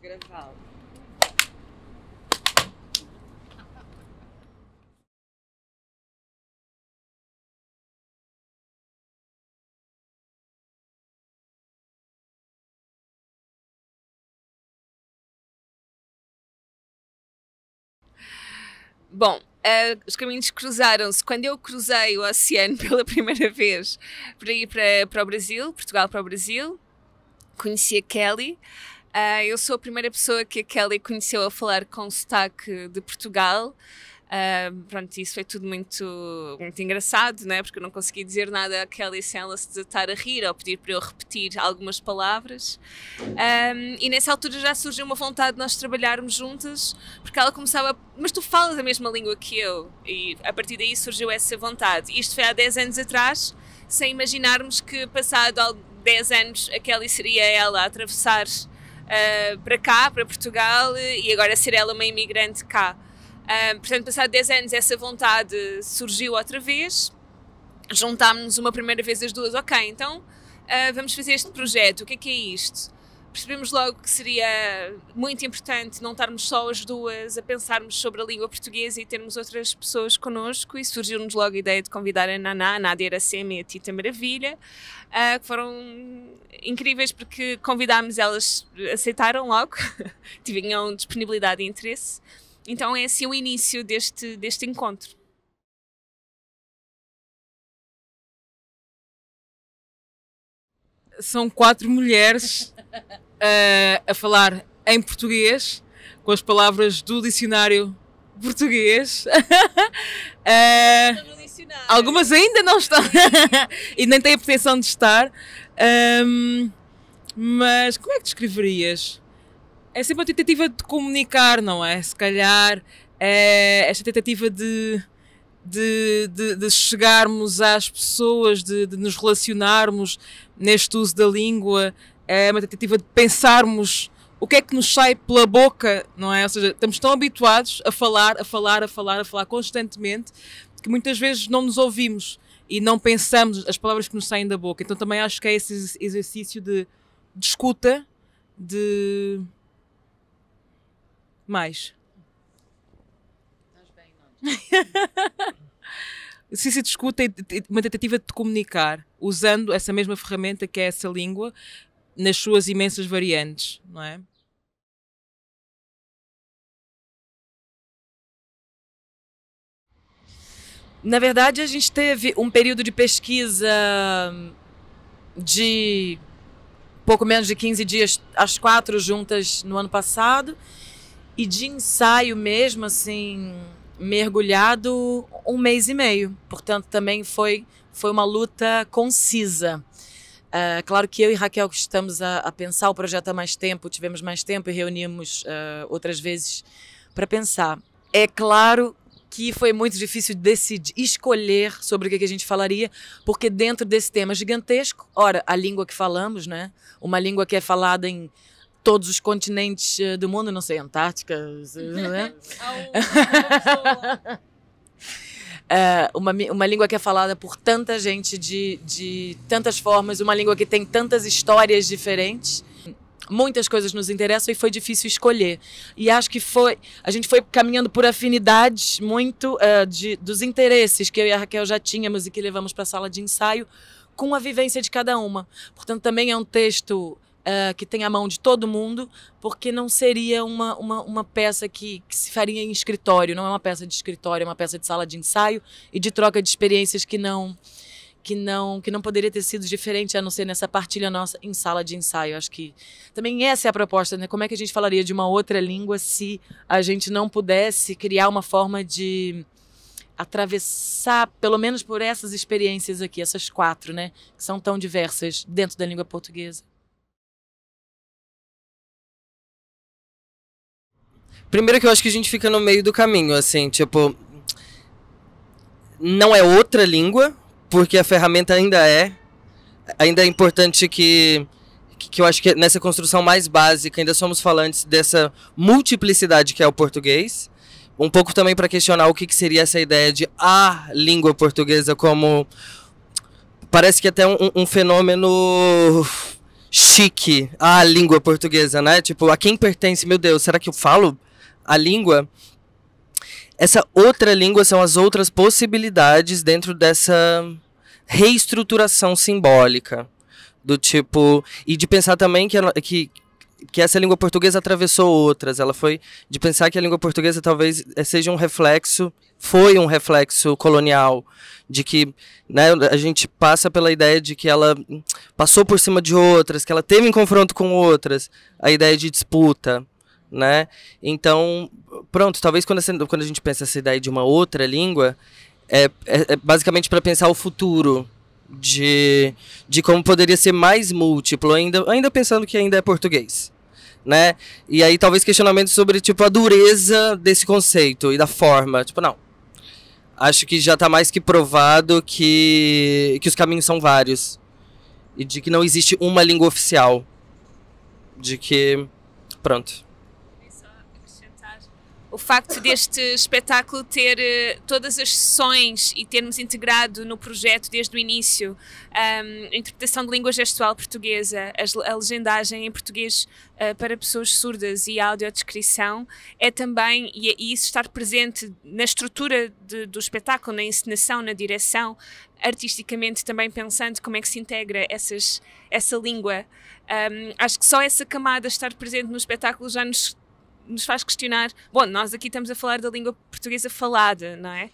de Bom, uh, os caminhos cruzaram-se. Quando eu cruzei o oceano pela primeira vez para ir para, para o Brasil, Portugal para o Brasil, conheci a Kelly. Uh, eu sou a primeira pessoa que a Kelly conheceu a falar com sotaque de Portugal. Uh, pronto, isso foi tudo muito, muito engraçado, né? porque eu não consegui dizer nada a Kelly sem ela se desatar a rir ou pedir para eu repetir algumas palavras. Um, ah, e nessa altura já surgiu uma vontade de nós trabalharmos juntas, porque ela começava, mas tu falas a mesma língua que eu, e a partir daí surgiu essa vontade. Isto foi há 10 anos atrás, sem imaginarmos que passado 10 anos a Kelly seria ela a atravessar uh, para cá, para Portugal, e agora ser ela uma imigrante cá. Uh, portanto, passado 10 anos, essa vontade surgiu outra vez. Juntámos-nos uma primeira vez as duas, ok, então uh, vamos fazer este projeto, o que é que é isto? percebemos logo que seria muito importante não estarmos só as duas a pensarmos sobre a língua portuguesa e termos outras pessoas connosco e surgiu-nos logo a ideia de convidar a Naná, a Nádia Aracema e a Tita Maravilha, ah, que foram incríveis porque convidámos, elas aceitaram logo, tinham disponibilidade e interesse. Então é assim o início deste, deste encontro. São quatro mulheres uh, a falar em português, com as palavras do dicionário português. uh, algumas ainda não estão e nem têm a pretensão de estar. Um, mas como é que descreverias? É sempre uma tentativa de comunicar, não é? Se calhar é esta tentativa de, de, de, de chegarmos às pessoas, de, de nos relacionarmos neste uso da língua, é uma tentativa de pensarmos o que é que nos sai pela boca, não é? Ou seja, estamos tão habituados a falar, a falar, a falar, a falar constantemente que muitas vezes não nos ouvimos e não pensamos as palavras que nos saem da boca. Então também acho que é esse exercício de, de escuta, de. mais. Estás bem, não? exercício de escuta e uma tentativa de comunicar usando essa mesma ferramenta que é essa língua nas suas imensas variantes, não é? Na verdade, a gente teve um período de pesquisa de pouco menos de 15 dias, as quatro juntas no ano passado, e de ensaio mesmo, assim, mergulhado um mês e meio. Portanto, também foi, foi uma luta concisa. Uh, claro que eu e Raquel estamos a, a, pensar o projeto há mais tempo, tivemos mais tempo e reunimos uh, outras vezes para pensar. É claro que foi muito difícil decidir, escolher sobre o que a gente falaria, porque dentro desse tema gigantesco, ora, a língua que falamos, né? Uma língua que é falada em todos os continentes ah, do mundo, não sei, Antártica, né? é, uma, uma língua que é falada por tanta gente de, de tantas formas, uma língua que tem tantas histórias diferentes muitas coisas nos interessam e foi difícil escolher. E acho que foi. A gente foi caminhando por afinidades muito uh, de, dos interesses que eu e a Raquel já tínhamos e que levamos para a sala de ensaio, com a vivência de cada uma. Portanto, também é um texto uh, que tem a mão de todo mundo, porque não seria uma, uma, uma peça que, que, se faria em escritório, não é uma peça de escritório, é uma peça de sala de ensaio e de troca de experiências que não que não que não poderia ter sido diferente a não ser nessa partilha nossa em sala de ensaio. Acho que também essa é a proposta, né? Como é que a gente falaria de uma outra língua se a gente não pudesse criar uma forma de atravessar, pelo menos por essas experiências aqui, essas quatro, né, que são tão diversas dentro da língua portuguesa. Primeiro que eu acho que a gente fica no meio do caminho, assim, tipo. Não é outra língua, porque a ferramenta ainda é. Ainda é importante que. Que eu acho que nessa construção mais básica ainda somos falantes dessa multiplicidade que é o português. Um pouco também para questionar o que, que seria essa ideia de a língua portuguesa como. Parece que até um, um fenômeno chique a língua portuguesa, né? Tipo, a quem pertence? Meu Deus, será que eu falo a língua, essa outra língua são as outras possibilidades dentro dessa reestruturação simbólica. Do tipo. E de pensar também que, ela, que, que essa língua portuguesa atravessou outras. Ela foi de pensar que a língua portuguesa talvez eh, seja um reflexo, foi um reflexo colonial, de que né, a gente passa pela ideia de que ela passou por cima de outras, que ela teve em confronto com outras, a ideia de disputa né? Então, pronto, talvez quando a, quando a gente pensa essa ideia de uma outra língua, é, é, é basicamente para pensar o futuro de, de como poderia ser mais múltiplo, ainda, ainda pensando que ainda é português. Né? E aí talvez questionamentos sobre tipo a dureza desse conceito e da forma, tipo, não. Acho que já está mais que provado que que os caminhos são vários e de que não existe uma língua oficial. De que pronto o facto deste espetáculo ter eh, todas as sessões e termos integrado no projeto desde o início a interpretação de língua gestual portuguesa, a, legendagem em português eh, para pessoas surdas e a audiodescrição é também, e, é, e isso estar presente na estrutura de, do espetáculo, na encenação, na direção, artisticamente também pensando como é que se integra essas, essa língua. Um, acho que só essa camada estar presente no espetáculo já nos nos faz questionar. Bom, nós aqui estamos a falar da língua portuguesa falada, não é? Uh,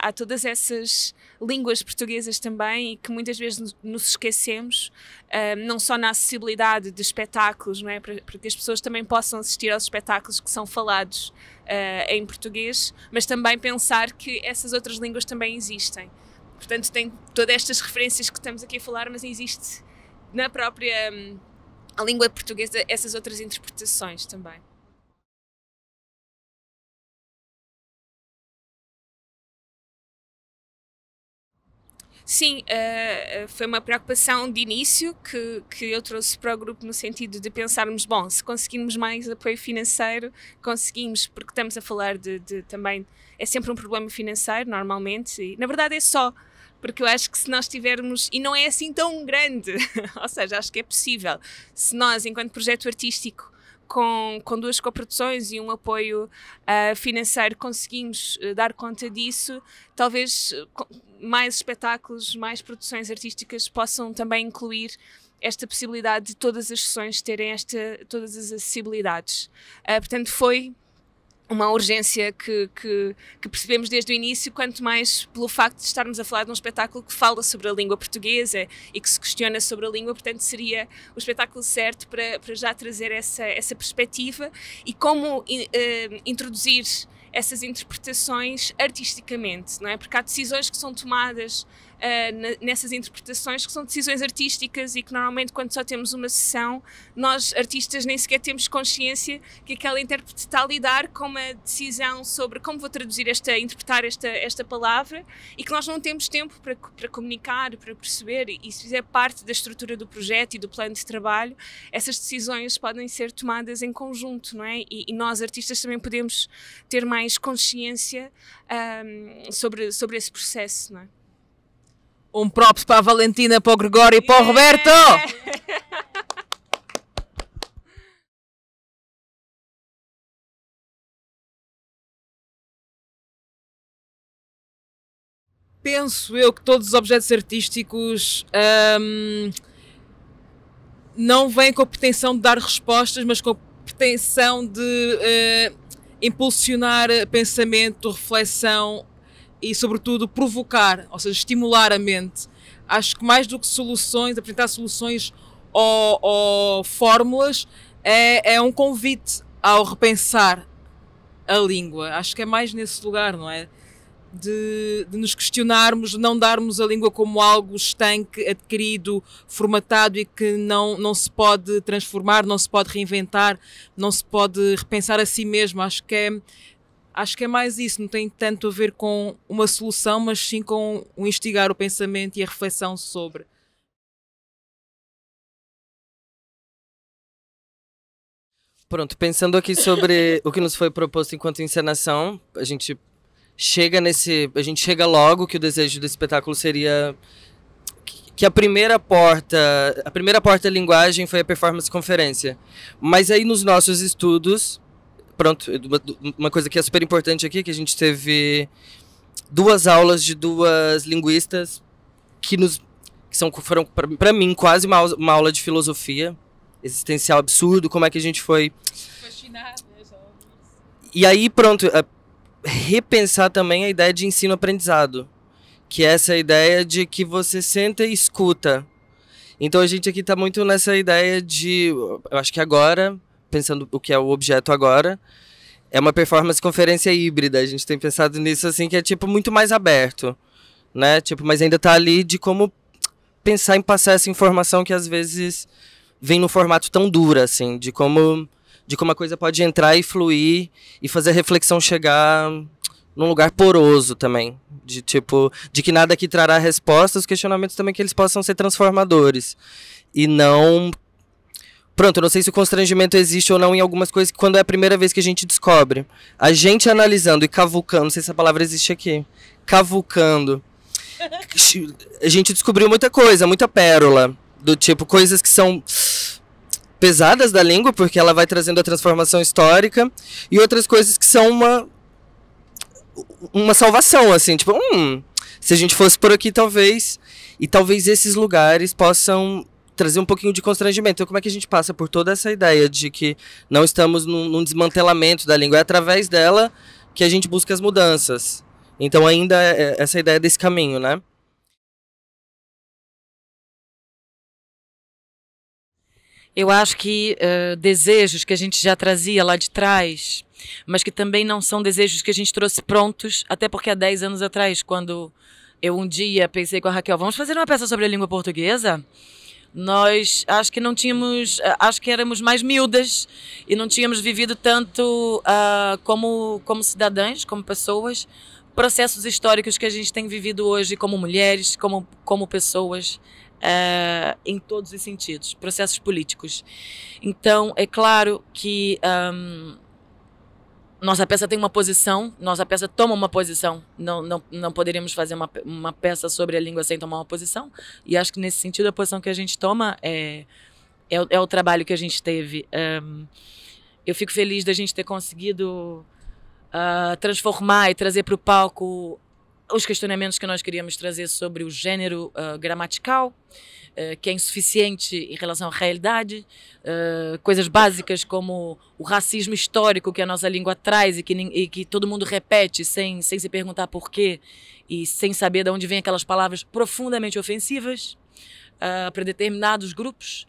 há todas essas línguas portuguesas também e que muitas vezes nos esquecemos, uh, não só na acessibilidade de espetáculos, não é? Para, para, que as pessoas também possam assistir aos espetáculos que são falados uh, em português, mas também pensar que essas outras línguas também existem. Portanto, tem todas estas referências que estamos aqui a falar, mas existe na própria. Um, língua portuguesa, essas outras interpretações também. Sim, uh, foi uma preocupação de início que, que eu trouxe para o grupo no sentido de pensarmos, bom, se conseguirmos mais apoio financeiro, conseguimos, porque estamos a falar de, de também, é sempre um problema financeiro normalmente, e na verdade é só porque eu acho que se nós tivermos, e não é assim tão grande, ou seja, acho que é possível, se nós, enquanto projeto artístico, com, com duas coproduções e um apoio uh, financeiro conseguimos uh, dar conta disso, talvez eh, mais espetáculos, mais produções artísticas possam também incluir esta possibilidade de todas as sessões terem esta, todas as acessibilidades. Uh, portanto, foi uma urgência que, que, que, percebemos desde o início, quanto mais pelo facto de estarmos a falar de um espetáculo que fala sobre a língua portuguesa e que se questiona sobre a língua, portanto seria o espetáculo certo para, para já trazer essa, essa perspectiva e como uh, introduzir essas interpretações artisticamente, não é? Porque há decisões que são tomadas uh, nessas interpretações, que são decisões artísticas e que normalmente quando só temos uma sessão, nós artistas nem sequer temos consciência que aquela intérprete está a lidar com uma decisão sobre como vou traduzir esta, interpretar esta, esta palavra e que nós não temos tempo para, para comunicar, para perceber, e se fizer parte da estrutura do projeto e do plano de trabalho, essas decisões podem ser tomadas em conjunto, não é? E, e nós artistas também podemos ter mais consciência um, sobre, sobre esse processo, não é? Um props para a Valentina, para o Gregório e para o Roberto! Penso eu que todos os objetos artísticos hum, não vêm com a pretensão de dar respostas, mas com a pretensão de uh, impulsionar pensamento, reflexão e, sobretudo, provocar, ou seja, estimular a mente. Acho que mais do que soluções, apresentar soluções ou, ou fórmulas, é, é um convite ao repensar a língua. Acho que é mais nesse lugar, não é? De, de, nos questionarmos, de não darmos a língua como algo estanque, adquirido, formatado e que não, não se pode transformar, não se pode reinventar, não se pode repensar a si mesmo. Acho que é, Acho que é mais isso, não tem tanto a ver com uma solução, mas sim com o instigar o pensamento e a reflexão sobre. Pronto, pensando aqui sobre o que nos foi proposto enquanto encenação, a gente chega nesse, a gente chega logo que o desejo do espetáculo seria que a primeira porta, a primeira porta linguagem foi a performance conferência. Mas aí nos nossos estudos, pronto, uma coisa que é super importante aqui, é que a gente teve duas aulas de duas linguistas que nos que são foram para mim quase uma, uma aula de filosofia existencial absurdo, como é que a gente foi E aí pronto, é, repensar também a ideia de ensino aprendizado, que é essa ideia de que você senta e escuta. Então a gente aqui está muito nessa ideia de, eu acho que agora pensando o que é o objeto agora, é uma performance conferência híbrida. A gente tem pensado nisso assim, que é tipo muito mais aberto, né? Tipo, mas ainda tá ali de como pensar em passar essa informação que às vezes vem no formato tão duro assim, de como de como a coisa pode entrar e fluir e fazer a reflexão chegar num lugar poroso também, de tipo, de que nada aqui trará respostas, questionamentos também que eles possam ser transformadores e não Pronto, eu não sei se o constrangimento existe ou não em algumas coisas quando é a primeira vez que a gente descobre. A gente analisando e cavucando, não sei se a palavra existe aqui. Cavucando. A gente descobriu muita coisa, muita pérola. Do tipo, coisas que são pesadas da língua, porque ela vai trazendo a transformação histórica, e outras coisas que são uma. uma salvação, assim. Tipo, hum, se a gente fosse por aqui, talvez. E talvez esses lugares possam trazer um pouquinho de constrangimento. Então, como é que a gente passa por toda essa ideia de que não estamos num, num desmantelamento da língua? É através dela que a gente busca as mudanças. Então, ainda é, é essa ideia desse caminho, né? Eu acho que uh, desejos que a gente já trazia lá de trás, mas que também não são desejos que a gente trouxe prontos, até porque há 10 anos atrás, quando eu um dia pensei com a Raquel, vamos fazer uma peça sobre a língua portuguesa? nós acho que não tínhamos, eh, acho que éramos mais miúdas e não tínhamos vivido tanto uh, como, como cidadãs, como pessoas, processos históricos que a gente tem vivido hoje como mulheres, como, como pessoas. Uh, em todos os sentidos, processos políticos. Então, é claro que um, nossa peça tem uma posição, nossa peça toma uma posição. Não, não, não poderíamos fazer uma, uma peça sobre a língua sem tomar uma posição. E acho que nesse sentido a posição que a gente toma é, é, é o trabalho que a gente teve. Um, eu fico feliz da gente ter conseguido uh, transformar e trazer para o palco os questionamentos que nós queríamos trazer sobre o gênero uh, gramatical, uh, que é insuficiente em relação à realidade, uh, coisas básicas como o racismo histórico que a nossa língua traz e que, e que todo mundo repete sem, sem se perguntar por quê e sem saber de onde vêm aquelas palavras profundamente ofensivas para determinados grupos.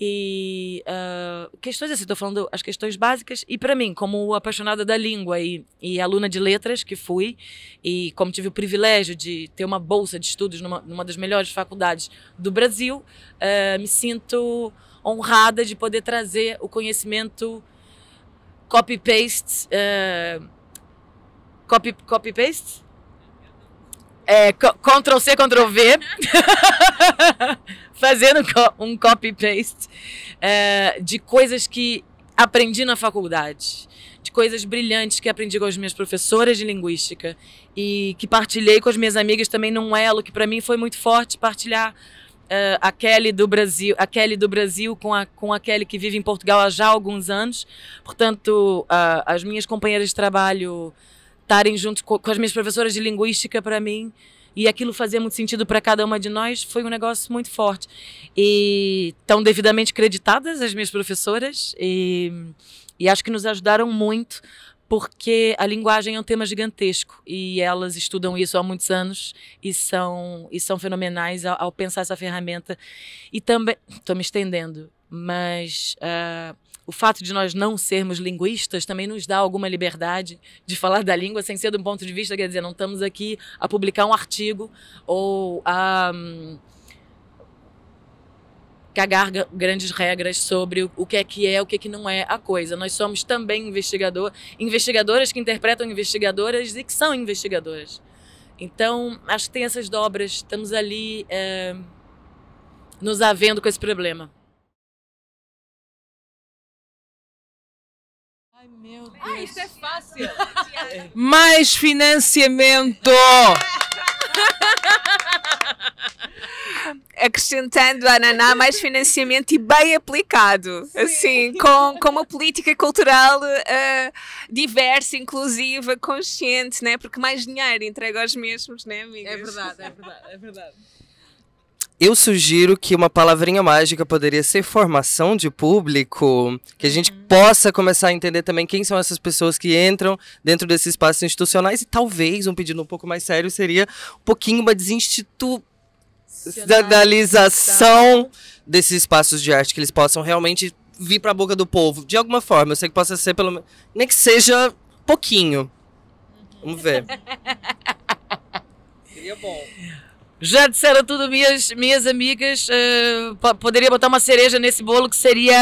E uh, questões assim, estou falando as questões básicas. E para mim, como apaixonada da língua e, e, aluna de letras que fui, e como tive o privilégio de ter uma bolsa de estudos numa, numa das melhores faculdades do Brasil, uh, me sinto honrada de poder trazer o conhecimento copy-paste. Uh, copy, copy-paste? é, Ctrl C, Ctrl V, fazendo um copy paste é, de coisas que aprendi na faculdade, de coisas brilhantes que aprendi com as minhas professoras de linguística e que partilhei com as minhas amigas também num elo que para mim foi muito forte partilhar uh, a Kelly do Brasil, a Kelly do Brasil com a com a Kelly que vive em Portugal há já alguns anos. Portanto, uh, as minhas companheiras de trabalho estarem junto com, com as minhas professoras de linguística para mim e aquilo fazia muito sentido para cada uma de nós, foi um negócio muito forte. E estão devidamente creditadas as minhas professoras e, e acho que nos ajudaram muito porque a linguagem é um tema gigantesco e elas estudam isso há muitos anos e são e são fenomenais ao, ao pensar essa ferramenta e também estou me estendendo mas uh, o fato de nós não sermos linguistas também nos dá alguma liberdade de falar da língua sem ser de um ponto de vista, quer dizer, não estamos aqui a publicar um artigo ou a um, cagar grandes regras sobre o que é que é, o que é que não é a coisa. Nós somos também investigador, investigadoras que interpretam investigadoras e que são investigadoras. Então, acho que tem essas dobras, estamos ali é, nos havendo com esse problema. Meu ah, Deus. Ah, isso é fácil. Mais financiamento! Acrescentando a Naná mais financiamento e bem aplicado, Sim. assim, com, com uma política cultural uh, diversa, inclusiva, consciente, né? porque mais dinheiro entrega aos mesmos, né, amigas? É verdade, é verdade, é verdade. Eu sugiro que uma palavrinha mágica poderia ser formação de público, que a gente uhum. possa começar a entender também quem são essas pessoas que entram dentro desses espaços institucionais e talvez um pedido um pouco mais sério seria um pouquinho uma desinstitucionalização desses espaços de arte, que eles possam realmente vir para a boca do povo, de alguma forma. Eu sei que possa ser pelo Nem que seja pouquinho. Uhum. Vamos ver. Seria bom. Já disseram tudo minhas, minhas amigas. Uh, poderia botar uma cereja nesse bolo que seria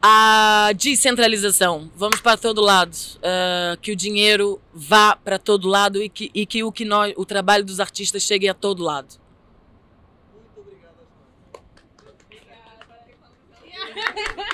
a descentralização. Vamos para todo lado. Uh, que o dinheiro vá para todo lado e que, e que, o, que nós, o trabalho dos artistas chegue a todo lado. Muito obrigada. Obrigada.